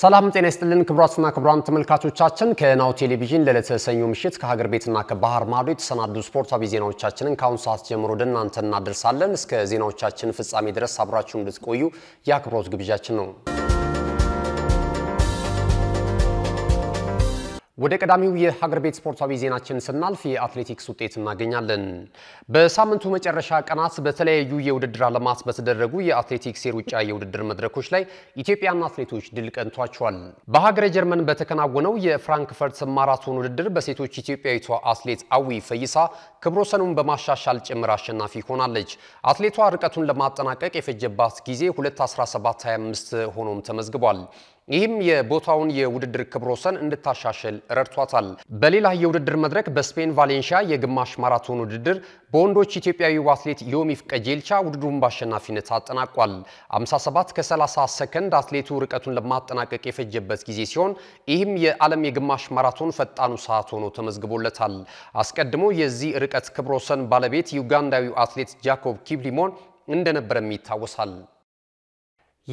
ሰላም ጤና ይስጥልን ክቡራትና ክቡራን ተመልካቾቻችን፣ ከናሁ ቴሌቪዥን ለዕለተ ሰኞ ምሽት ከሀገር ቤትና ከባህር ማዶ የተሰናዱ ስፖርታዊ ዜናዎቻችንን ከአሁኑ ሰዓት ጀምሮ ወደ እናንተ እናደርሳለን። እስከ ዜናዎቻችን ፍጻሜ ድረስ አብራችሁ እንድትቆዩ የአክብሮት ግብዣችን ነው። ወደ ቀዳሚው የሀገር ቤት ስፖርታዊ ዜናችን ስናልፍ የአትሌቲክስ ውጤት እናገኛለን። በሳምንቱ መጨረሻ ቀናት በተለያዩ የውድድር አለማት በተደረጉ የአትሌቲክስ የሩጫ የውድድር መድረኮች ላይ ኢትዮጵያና አትሌቶች ድል ቀንቷቸዋል። በሀገረ ጀርመን በተከናወነው የፍራንክፈርት ማራቶን ውድድር በሴቶች ኢትዮጵያዊቷ አትሌት አዊ ፈይሳ ክብረ ወሰኑን በማሻሻል ጭምር አሸናፊ ሆናለች። አትሌቷ ርቀቱን ለማጠናቀቅ የፈጀባት ጊዜ 2:17:25 ሆኖም ተመዝግቧል። ይህም የቦታውን የውድድር ክብረ ወሰን እንድታሻሽል ረድቷታል። በሌላ የውድድር መድረክ በስፔን ቫሌንሺያ የግማሽ ማራቶን ውድድር በወንዶች ኢትዮጵያዊ አትሌት ዮሚፍ ቀጄልቻ ውድድሩን በአሸናፊነት አጠናቋል። 57 ከ30 ሰከንድ አትሌቱ ርቀቱን ለማጠናቀቅ የፈጀበት ጊዜ ሲሆን ይህም የዓለም የግማሽ ማራቶን ፈጣኑ ሰዓት ሆኖ ተመዝግቦለታል። አስቀድሞ የዚህ ርቀት ክብረ ወሰን ባለቤት ዩጋንዳዊው አትሌት ጃኮብ ኪፕሊሞን እንደነበረም ይታወሳል።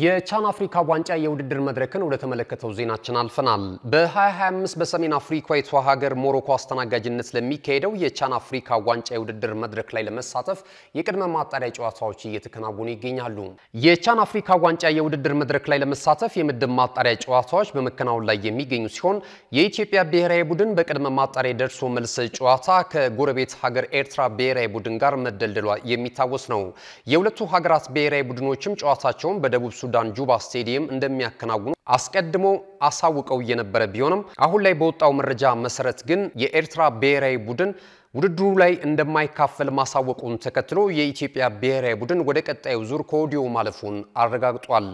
የቻን አፍሪካ ዋንጫ የውድድር መድረክን ወደ ተመለከተው ዜናችን አልፈናል። በ2025 በሰሜን አፍሪካዊቷ ሀገር ሞሮኮ አስተናጋጅነት ለሚካሄደው የቻን አፍሪካ ዋንጫ የውድድር መድረክ ላይ ለመሳተፍ የቅድመ ማጣሪያ ጨዋታዎች እየተከናወኑ ይገኛሉ። የቻን አፍሪካ ዋንጫ የውድድር መድረክ ላይ ለመሳተፍ የምድብ ማጣሪያ ጨዋታዎች በመከናወን ላይ የሚገኙ ሲሆን የኢትዮጵያ ብሔራዊ ቡድን በቅድመ ማጣሪያ ደርሶ መልስ ጨዋታ ከጎረቤት ሀገር ኤርትራ ብሔራዊ ቡድን ጋር መደልደሏ የሚታወስ ነው። የሁለቱ ሀገራት ብሔራዊ ቡድኖችም ጨዋታቸውን በደቡብ ሱዳን ጁባ ስቴዲየም እንደሚያከናውኑ አስቀድሞ አሳውቀው የነበረ ቢሆንም አሁን ላይ በወጣው መረጃ መሰረት ግን የኤርትራ ብሔራዊ ቡድን ውድድሩ ላይ እንደማይካፈል ማሳወቁን ተከትሎ የኢትዮጵያ ብሔራዊ ቡድን ወደ ቀጣዩ ዙር ከወዲሁ ማለፉን አረጋግጧል።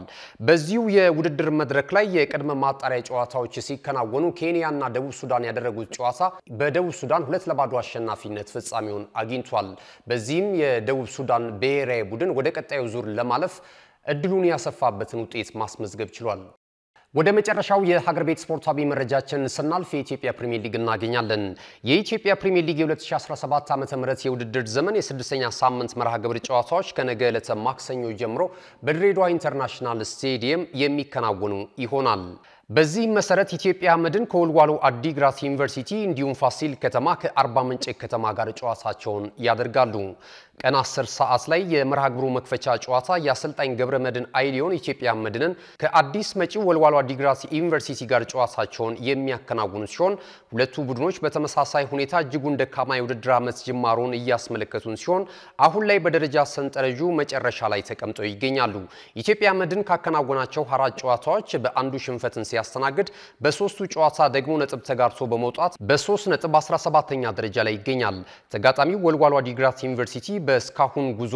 በዚሁ የውድድር መድረክ ላይ የቅድመ ማጣሪያ ጨዋታዎች ሲከናወኑ ኬንያና ደቡብ ሱዳን ያደረጉት ጨዋታ በደቡብ ሱዳን ሁለት ለባዶ አሸናፊነት ፍጻሜውን አግኝቷል። በዚህም የደቡብ ሱዳን ብሔራዊ ቡድን ወደ ቀጣዩ ዙር ለማለፍ እድሉን ያሰፋበትን ውጤት ማስመዝገብ ችሏል። ወደ መጨረሻው የሀገር ቤት ስፖርታዊ መረጃችን ስናልፍ የኢትዮጵያ ፕሪሚየር ሊግ እናገኛለን። የኢትዮጵያ ፕሪሚየር ሊግ የ2017 ዓ ም የውድድር ዘመን የስድስተኛ ሳምንት መርሃ ግብር ጨዋታዎች ከነገ ዕለተ ማክሰኞ ጀምሮ በድሬዳዋ ኢንተርናሽናል ስቴዲየም የሚከናወኑ ይሆናል። በዚህም መሰረት ኢትዮጵያ መድን ከወልዋሎ አዲግራት ዩኒቨርሲቲ እንዲሁም ፋሲል ከተማ ከአርባ ምንጭ ከተማ ጋር ጨዋታቸውን ያደርጋሉ። ቀን 10 ሰዓት ላይ የመርሃ ግብሩ መክፈቻ ጨዋታ የአሰልጣኝ ገብረ መድን አይሊዮን ኢትዮጵያ መድንን ከአዲስ መጪው ወልዋሎ አዲግራት ዩኒቨርሲቲ ጋር ጨዋታቸውን የሚያከናውኑ ሲሆን ሁለቱ ቡድኖች በተመሳሳይ ሁኔታ እጅጉን ደካማ የውድድር ዓመት ጅማሮን እያስመለከቱን ሲሆን አሁን ላይ በደረጃ ሰንጠረዡ መጨረሻ ላይ ተቀምጠው ይገኛሉ። ኢትዮጵያ መድን ካከናወናቸው አራት ጨዋታዎች በአንዱ ሽንፈትን ሲያስተናግድ በሶስቱ ጨዋታ ደግሞ ነጥብ ተጋርቶ በመውጣት በ3 ነጥብ 17ኛ ደረጃ ላይ ይገኛል። ተጋጣሚው ወልዋሎ ዓዲግራት ዩኒቨርሲቲ በእስካሁን ጉዞ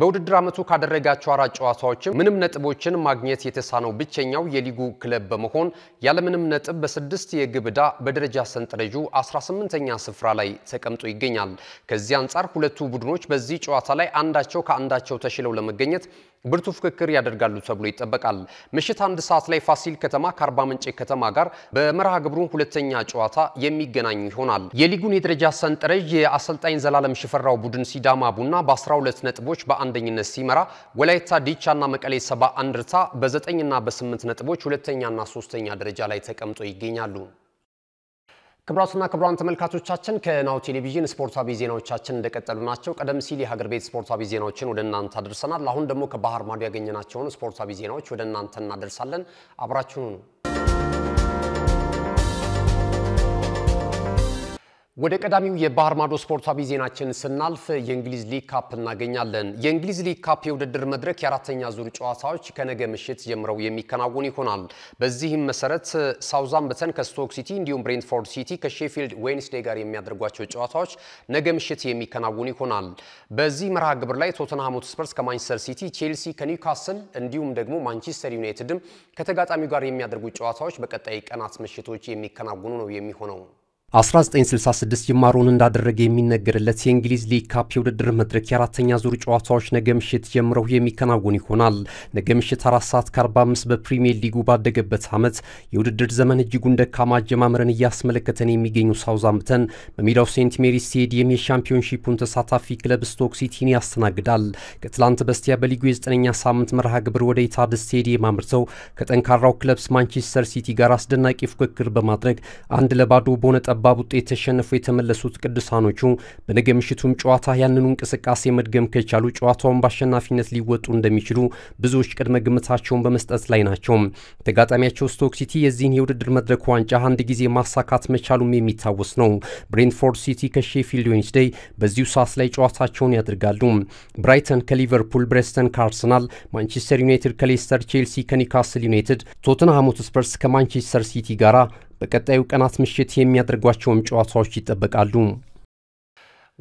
በውድድር ዓመቱ ካደረጋቸው አራት ጨዋታዎችም ምንም ነጥቦችን ማግኘት የተሳነው ብቸኛው የሊጉ ክለብ በመሆን ያለምንም ነጥብ በስድስት የግብ ዕዳ በደረጃ ሰንጠረዡ 18ኛ ስፍራ ላይ ተቀምጦ ይገኛል። ከዚህ አንጻር ሁለቱ ቡድኖች በዚህ ጨዋታ ላይ አንዳቸው ከአንዳቸው ተሽለው ለመገኘት ብርቱ ፍክክር ያደርጋሉ ተብሎ ይጠበቃል። ምሽት አንድ ሰዓት ላይ ፋሲል ከተማ ከአርባ ምንጭ ከተማ ጋር በመርሃ ግብሩ ሁለተኛ ጨዋታ የሚገናኙ ይሆናል። የሊጉን የደረጃ ሰንጠረዥ የአሰልጣኝ ዘላለም ሽፈራው ቡድን ሲዳማ ቡና በ12 ነጥቦች በአንደኝነት ሲመራ ወላይታ ዲቻና መቀሌ ሰባ አንድርታ በዘጠኝና 8 ነጥቦች ሁለተኛና ሶስተኛ ደረጃ ላይ ተቀምጦ ይገኛሉ። ክቡራትና ክቡራን ተመልካቾቻችን ከናሁ ቴሌቪዥን ስፖርታዊ ዜናዎቻችን እንደቀጠሉ ናቸው። ቀደም ሲል የሀገር ቤት ስፖርታዊ ዜናዎችን ወደ እናንተ አድርሰናል። አሁን ደግሞ ከባህር ማዶ ያገኘናቸውን ስፖርታዊ ዜናዎች ወደ እናንተ እናደርሳለን። አብራችሁን ወደ ቀዳሚው የባህር ማዶ ስፖርታዊ ዜናችን ስናልፍ የእንግሊዝ ሊግ ካፕ እናገኛለን። የእንግሊዝ ሊግ ካፕ የውድድር መድረክ የአራተኛ ዙር ጨዋታዎች ከነገ ምሽት ጀምረው የሚከናወን ይሆናል። በዚህም መሰረት ሳውዛምፕተን ከስቶክ ሲቲ እንዲሁም ብሬንትፎርድ ሲቲ ከሼፊልድ ዌንስዴ ጋር የሚያደርጓቸው ጨዋታዎች ነገ ምሽት የሚከናወን ይሆናል። በዚህ መርሃ ግብር ላይ ቶተንሃም ሆትስፐርስ ከማንቸስተር ሲቲ፣ ቼልሲ ከኒውካስል እንዲሁም ደግሞ ማንቸስተር ዩናይትድም ከተጋጣሚው ጋር የሚያደርጉት ጨዋታዎች በቀጣይ ቀናት ምሽቶች የሚከናወኑ ነው የሚሆነው። 1966 ጅማሮን እንዳደረገ የሚነገርለት የእንግሊዝ ሊግ ካፕ የውድድር መድረክ የአራተኛ ዙር ጨዋታዎች ነገ ምሽት ጀምረው የሚከናወን ይሆናል። ነገ ምሽት 4 ሰዓት ከ45 በፕሪሚየር ሊጉ ባደገበት ዓመት የውድድር ዘመን እጅጉን ደካማ አጀማመርን እያስመለከተን የሚገኙ ሳውዛምተን በሜዳው ሴንት ሜሪ ስቴዲየም የሻምፒዮንሺፑን ተሳታፊ ክለብ ስቶክ ሲቲን ያስተናግዳል። ከትላንት በስቲያ በሊጉ የዘጠነኛ ሳምንት መርሃ ግብር ወደ ኢታድ ስቴዲየም አምርተው ከጠንካራው ክለብስ ማንቸስተር ሲቲ ጋር አስደናቂ ፉክክር በማድረግ አንድ ለባዶ በሆነ በጠባብ ውጤት ተሸንፈው የተመለሱት ቅዱሳኖቹ በነገ ምሽቱም ጨዋታ ያንኑ እንቅስቃሴ መድገም ከቻሉ ጨዋታውን በአሸናፊነት ሊወጡ እንደሚችሉ ብዙዎች ቅድመ ግምታቸውን በመስጠት ላይ ናቸው። ተጋጣሚያቸው ስቶክ ሲቲ የዚህን የውድድር መድረክ ዋንጫ አንድ ጊዜ ማሳካት መቻሉም የሚታወስ ነው። ብሬንትፎርድ ሲቲ ከሼፊልድ ዌንስዴይ በዚሁ ሰዓት ላይ ጨዋታቸውን ያደርጋሉ። ብራይተን ከሊቨርፑል፣ ብሬስተን ከአርሰናል፣ ማንቸስተር ዩናይትድ ከሌስተር፣ ቼልሲ ከኒካስል ዩናይትድ፣ ቶተንሃም ሆትስፐርስ ከማንቸስተር ሲቲ ጋራ በቀጣዩ ቀናት ምሽት የሚያደርጓቸውም ጨዋታዎች ይጠበቃሉ።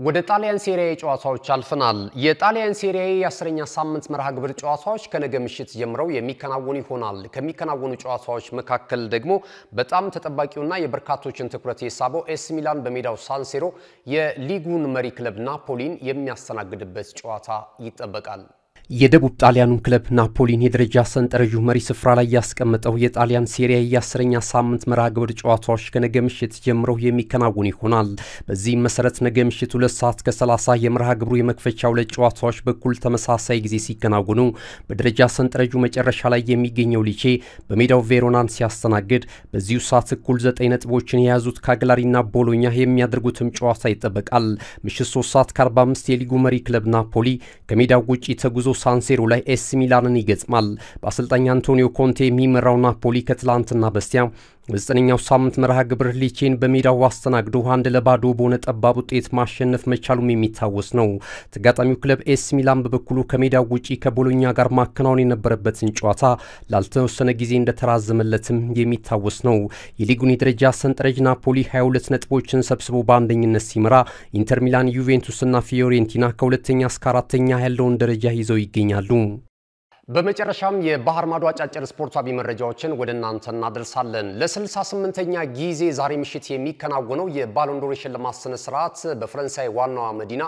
ወደ ጣሊያን ሴሪያ ጨዋታዎች አልፈናል። የጣሊያን ሴሪያ የአስረኛ ሳምንት መርሃ ግብር ጨዋታዎች ከነገ ምሽት ጀምረው የሚከናወኑ ይሆናል። ከሚከናወኑ ጨዋታዎች መካከል ደግሞ በጣም ተጠባቂውና የበርካቶችን ትኩረት የሳበው ኤስ ሚላን በሜዳው ሳንሴሮ የሊጉን መሪ ክለብ ናፖሊን የሚያስተናግድበት ጨዋታ ይጠበቃል። የደቡብ ጣሊያኑን ክለብ ናፖሊን የደረጃ ሰንጠረዡ መሪ ስፍራ ላይ ያስቀመጠው የጣሊያን ሴሪያ የአስረኛ ሳምንት መርሃ ግብር ጨዋታዎች ከነገ ምሽት ጀምረው የሚከናወን ይሆናል። በዚህም መሰረት ነገ ምሽት ሁለት ሰዓት ከ30 የመርሃ ግብሩ የመክፈቻ ሁለት ጨዋታዎች በኩል ተመሳሳይ ጊዜ ሲከናወኑ፣ በደረጃ ሰንጠረዡ መጨረሻ ላይ የሚገኘው ሊቼ በሜዳው ቬሮናን ሲያስተናግድ፣ በዚሁ ሰዓት እኩል ዘጠኝ ነጥቦችን የያዙት ካግላሪና ቦሎኛ የሚያደርጉትም ጨዋታ ይጠበቃል። ምሽት 3 ሰዓት ከ45 የሊጉ መሪ ክለብ ናፖሊ ከሜዳው ውጪ ተጉዞ ሳንሴሮ ላይ ኤስ ሚላንን ይገጥማል። በአሰልጣኝ አንቶኒዮ ኮንቴ የሚመራው ናፖሊ ከትላንትና በስቲያ በዘጠነኛው ሳምንት መርሃ ግብር ሊቼን በሜዳው አስተናግዶ አንድ ለባዶ በሆነ ጠባብ ውጤት ማሸነፍ መቻሉም የሚታወስ ነው። ተጋጣሚው ክለብ ኤስ ሚላን በበኩሉ ከሜዳው ውጪ ከቦሎኛ ጋር ማከናወን የነበረበትን ጨዋታ ላልተወሰነ ጊዜ እንደተራዘመለትም የሚታወስ ነው። የሊጉን የደረጃ ሰንጠረዥ ናፖሊ 22 ነጥቦችን ሰብስቦ በአንደኝነት ሲመራ፣ ኢንተር ሚላን፣ ዩቬንቱስና ፊዮሬንቲና ከሁለተኛ እስከ አራተኛ ያለውን ደረጃ ይዘው ይገኛሉ። በመጨረሻም የባህር ማዶ አጫጭር ስፖርታዊ መረጃዎችን ወደ እናንተ እናደርሳለን። ለ68ኛ ጊዜ ዛሬ ምሽት የሚከናወነው የባሎንዶር የሽልማት ስነ ስርዓት በፈረንሳይ ዋናዋ መዲና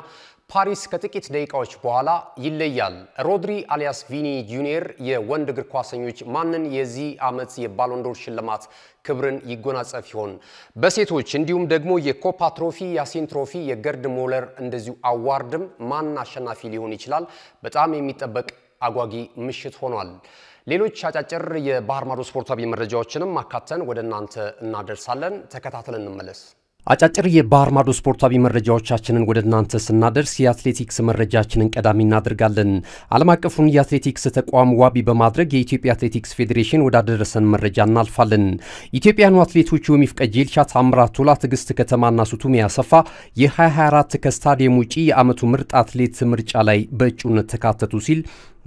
ፓሪስ ከጥቂት ደቂቃዎች በኋላ ይለያል። ሮድሪ አሊያስ ቪኒ ጁኒየር የወንድ እግር ኳሰኞች ማንን የዚህ ዓመት የባሎንዶር ሽልማት ክብርን ይጎናጸፍ ይሆን? በሴቶች እንዲሁም ደግሞ የኮፓ ትሮፊ፣ ያሲን ትሮፊ፣ የገርድ ሞለር እንደዚሁ አዋርድም ማን አሸናፊ ሊሆን ይችላል? በጣም የሚጠበቅ አጓጊ ምሽት ሆኗል። ሌሎች አጫጭር የባህር ማዶ ስፖርታዊ መረጃዎችንም አካተን ወደ እናንተ እናደርሳለን። ተከታትለን እንመለስ። አጫጭር የባህር ማዶ ስፖርታዊ መረጃዎቻችንን ወደ እናንተ ስናደርስ የአትሌቲክስ መረጃችንን ቀዳሚ እናደርጋለን። ዓለም አቀፉን የአትሌቲክስ ተቋም ዋቢ በማድረግ የኢትዮጵያ አትሌቲክስ ፌዴሬሽን ወዳደረሰን መረጃ እናልፋለን። ኢትዮጵያኑ አትሌቶች ዮሚፍ ቀጀልቻ፣ ታምራት ቶላ፣ ትዕግስት ከተማና ሱቱሜ አሰፋ የ2024 ከስታዲየም ውጪ የአመቱ ምርጥ አትሌት ምርጫ ላይ በእጩነት ተካተቱ ሲል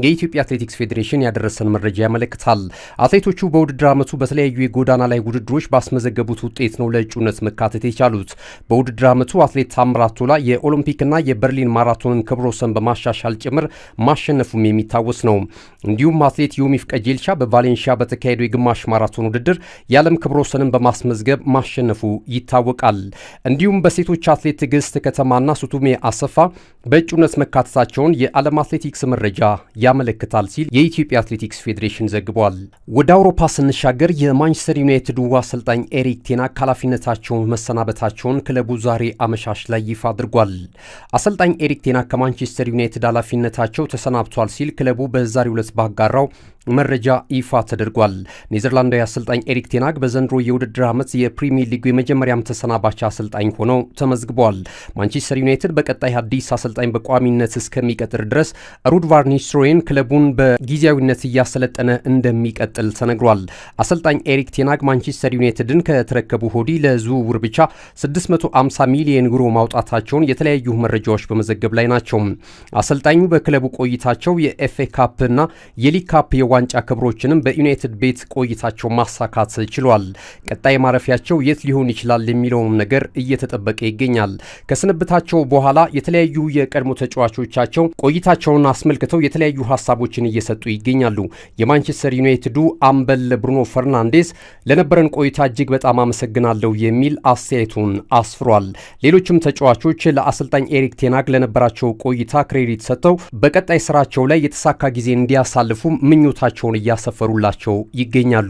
የኢትዮጵያ አትሌቲክስ ፌዴሬሽን ያደረሰን መረጃ ያመለክታል። አትሌቶቹ በውድድር ዓመቱ በተለያዩ የጎዳና ላይ ውድድሮች ባስመዘገቡት ውጤት ነው ለእጩነት መካተት የቻሉት። በውድድር ዓመቱ አትሌት ታምራት ቶላ የኦሎምፒክና የበርሊን ማራቶንን ክብረ ወሰን በማሻሻል ጭምር ማሸነፉም የሚታወስ ነው። እንዲሁም አትሌት ዮሚፍ ቀጀልቻ በቫሌንሺያ በተካሄደው የግማሽ ማራቶን ውድድር የዓለም ክብረ ወሰንን በማስመዝገብ ማሸነፉ ይታወቃል። እንዲሁም በሴቶች አትሌት ትዕግስት ከተማና ሱቱሜ አሰፋ በእጩነት መካተታቸውን የዓለም አትሌቲክስ መረጃ ያ ያመለክታል ሲል የኢትዮጵያ አትሌቲክስ ፌዴሬሽን ዘግቧል። ወደ አውሮፓ ስንሻገር የማንቸስተር ዩናይትድ አሰልጣኝ ኤሪክ ቴና ከኃላፊነታቸውን መሰናበታቸውን ክለቡ ዛሬ አመሻሽ ላይ ይፋ አድርጓል። አሰልጣኝ ኤሪክ ቴና ከማንቸስተር ዩናይትድ ኃላፊነታቸው ተሰናብቷል ሲል ክለቡ በዛሬው ዕለት ባጋራው መረጃ ይፋ ተደርጓል። ኔዘርላንዳዊ አሰልጣኝ ኤሪክ ቴናግ በዘንድሮ የውድድር ዓመት የፕሪሚየር ሊጉ የመጀመሪያም ተሰናባች አሰልጣኝ ሆነው ተመዝግቧል። ማንቸስተር ዩናይትድ በቀጣይ አዲስ አሰልጣኝ በቋሚነት እስከሚቀጥር ድረስ ሩድ ዩክሬን ክለቡን በጊዜያዊነት እያሰለጠነ እንደሚቀጥል ተነግሯል። አሰልጣኝ ኤሪክ ቴናግ ማንቸስተር ዩናይትድን ከተረከቡ ወዲህ ለዝውውር ብቻ 650 ሚሊዮን ዩሮ ማውጣታቸውን የተለያዩ መረጃዎች በመዘገብ ላይ ናቸው። አሰልጣኙ በክለቡ ቆይታቸው የኤፍኤ ካፕና የሊግ ካፕ የዋንጫ ክብሮችንም በዩናይትድ ቤት ቆይታቸው ማሳካት ችሏል። ቀጣይ ማረፊያቸው የት ሊሆን ይችላል የሚለውም ነገር እየተጠበቀ ይገኛል። ከስንብታቸው በኋላ የተለያዩ የቀድሞ ተጫዋቾቻቸው ቆይታቸውን አስመልክተው የተለያዩ ሀሳቦችን እየሰጡ ይገኛሉ። የማንቸስተር ዩናይትዱ አምበል ብሩኖ ፈርናንዴስ ለነበረን ቆይታ እጅግ በጣም አመሰግናለሁ የሚል አስተያየቱን አስፍሯል። ሌሎችም ተጫዋቾች ለአሰልጣኝ ኤሪክ ቴናግ ለነበራቸው ቆይታ ክሬዲት ሰጥተው በቀጣይ ስራቸው ላይ የተሳካ ጊዜ እንዲያሳልፉ ምኞታቸውን እያሰፈሩላቸው ይገኛሉ።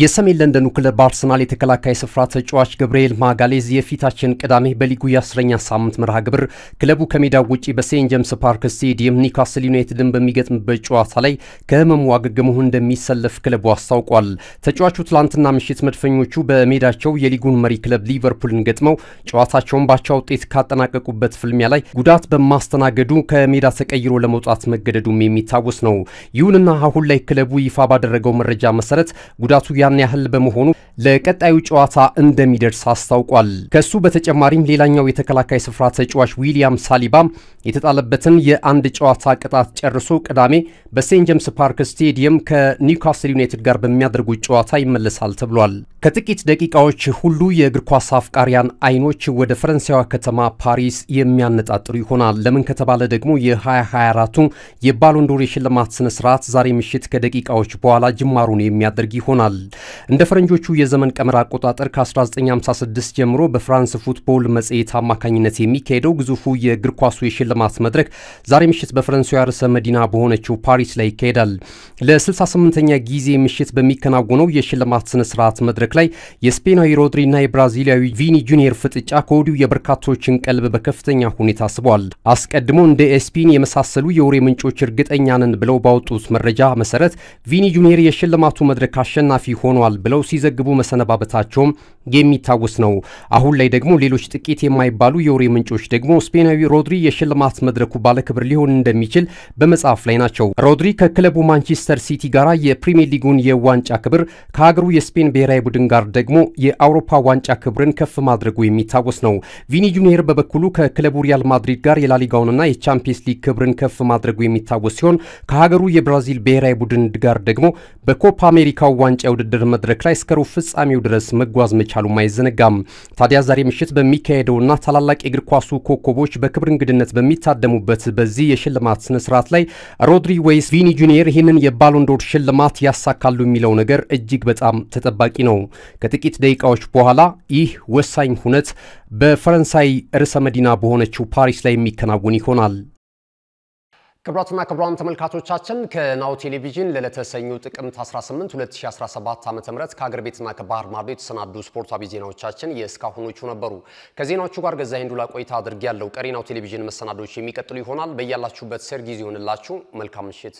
የሰሜን ለንደኑ ክለብ አርሰናል የተከላካይ ስፍራ ተጫዋች ገብርኤል ማጋሌዝ የፊታችን ቅዳሜ በሊጉ የአስረኛ ሳምንት መርሃ ግብር ክለቡ ከሜዳው ውጪ በሴንት ጀምስ ፓርክ ስቴዲየም ኒውካስል ዩናይትድን በሚገጥምበት ጨዋታ ላይ ከህመሙ አገግሞ እንደሚሰለፍ ክለቡ አስታውቋል። ተጫዋቹ ትላንትና ምሽት መድፈኞቹ በሜዳቸው የሊጉን መሪ ክለብ ሊቨርፑልን ገጥመው ጨዋታቸውን ባቻ ውጤት ካጠናቀቁበት ፍልሚያ ላይ ጉዳት በማስተናገዱ ከሜዳ ተቀይሮ ለመውጣት መገደዱም የሚታወስ ነው። ይሁንና አሁን ላይ ክለቡ ይፋ ባደረገው መረጃ መሰረት ጉዳቱ ያን ያህል በመሆኑ ለቀጣዩ ጨዋታ እንደሚደርስ አስታውቋል። ከሱ በተጨማሪም ሌላኛው የተከላካይ ስፍራ ተጫዋች ዊሊያም ሳሊባ የተጣለበትን የአንድ ጨዋታ ቅጣት ጨርሶ ቅዳሜ በሴንት ጀምስ ፓርክ ስቴዲየም ከኒውካስል ዩናይትድ ጋር በሚያደርጉት ጨዋታ ይመለሳል ተብሏል። ከጥቂት ደቂቃዎች ሁሉ የእግር ኳስ አፍቃሪያን አይኖች ወደ ፈረንሳይዋ ከተማ ፓሪስ የሚያነጣጥሩ ይሆናል። ለምን ከተባለ ደግሞ የ2024ቱ የባሎንዶር የሽልማት ስነስርዓት ዛሬ ምሽት ከደቂቃዎች በኋላ ጅማሩን የሚያደርግ ይሆናል። እንደ ፈረንጆቹ የዘመን ቀመር አቆጣጠር ከ1956 ጀምሮ በፍራንስ ፉትቦል መጽሔት አማካኝነት የሚካሄደው ግዙፉ የእግር ኳሱ የሽልማት መድረክ ዛሬ ምሽት በፈረንሳዊ ርዕሰ መዲና በሆነችው ፓሪስ ላይ ይካሄዳል። ለ68ኛ ጊዜ ምሽት በሚከናወነው የሽልማት ስነ ስርዓት መድረክ ላይ የስፔናዊ ሮድሪና የብራዚሊያዊ ቪኒ ጁኒየር ፍጥጫ ከወዲሁ የበርካቶችን ቀልብ በከፍተኛ ሁኔታ ስቧል። አስቀድሞ እንደ ኤስፒን የመሳሰሉ የወሬ ምንጮች እርግጠኛ ነን ብለው ባወጡት መረጃ መሰረት ቪኒ ጁኒየር የሽልማቱ መድረክ አሸናፊ ሆኗል ብለው ሲዘግቡ መሰነባበታቸውም የሚታወስ ነው። አሁን ላይ ደግሞ ሌሎች ጥቂት የማይባሉ የወሬ ምንጮች ደግሞ ስፔናዊ ሮድሪ የሽልማት መድረኩ ባለክብር ሊሆን እንደሚችል በመጻፍ ላይ ናቸው። ሮድሪ ከክለቡ ማንቸስተር ሲቲ ጋር የፕሪሚየር ሊጉን የዋንጫ ክብር ከሀገሩ የስፔን ብሔራዊ ቡድን ጋር ደግሞ የአውሮፓ ዋንጫ ክብርን ከፍ ማድረጉ የሚታወስ ነው። ቪኒ ጁኒየር በበኩሉ ከክለቡ ሪያል ማድሪድ ጋር የላሊጋውንና የቻምፒየንስ ሊግ ክብርን ከፍ ማድረጉ የሚታወስ ሲሆን ከሀገሩ የብራዚል ብሔራዊ ቡድን ጋር ደግሞ በኮፓ አሜሪካው ዋንጫ ውድድር መድረክ ላይ እስከ ሩብ ፍጻሜው ድረስ መጓዝ መቻሉም አይዘነጋም። ታዲያ ዛሬ ምሽት በሚካሄደውና ታላላቅ የእግር ኳሱ ኮከቦች በክብር እንግድነት በሚታደሙበት በዚህ የሽልማት ስነ ስርዓት ላይ ሮድሪ ወይስ ቪኒ ጁኒየር ይህንን የባሎንዶር ሽልማት ያሳካሉ የሚለው ነገር እጅግ በጣም ተጠባቂ ነው። ከጥቂት ደቂቃዎች በኋላ ይህ ወሳኝ ሁነት በፈረንሳይ ርዕሰ መዲና በሆነችው ፓሪስ ላይ የሚከናወን ይሆናል። ክብራትና ክቡራን ተመልካቾቻችን ከናሁ ቴሌቪዥን ለለተሰኙ ጥቅምት 18 2017 ዓ.ም ከአገር ቤትና ከባህር ማዶ የተሰናዱ ስፖርታዊ ዜናዎቻችን የእስካሁኖቹ ነበሩ። ከዜናዎቹ ጋር ገዛ ሂንዱላ ቆይታ አድርጌ ያለው ቀሪ ናሁ ቴሌቪዥን መሰናዶች የሚቀጥሉ ይሆናል። በያላችሁበት ሰርጊዜ ይሆንላችሁ። መልካም ምሽት።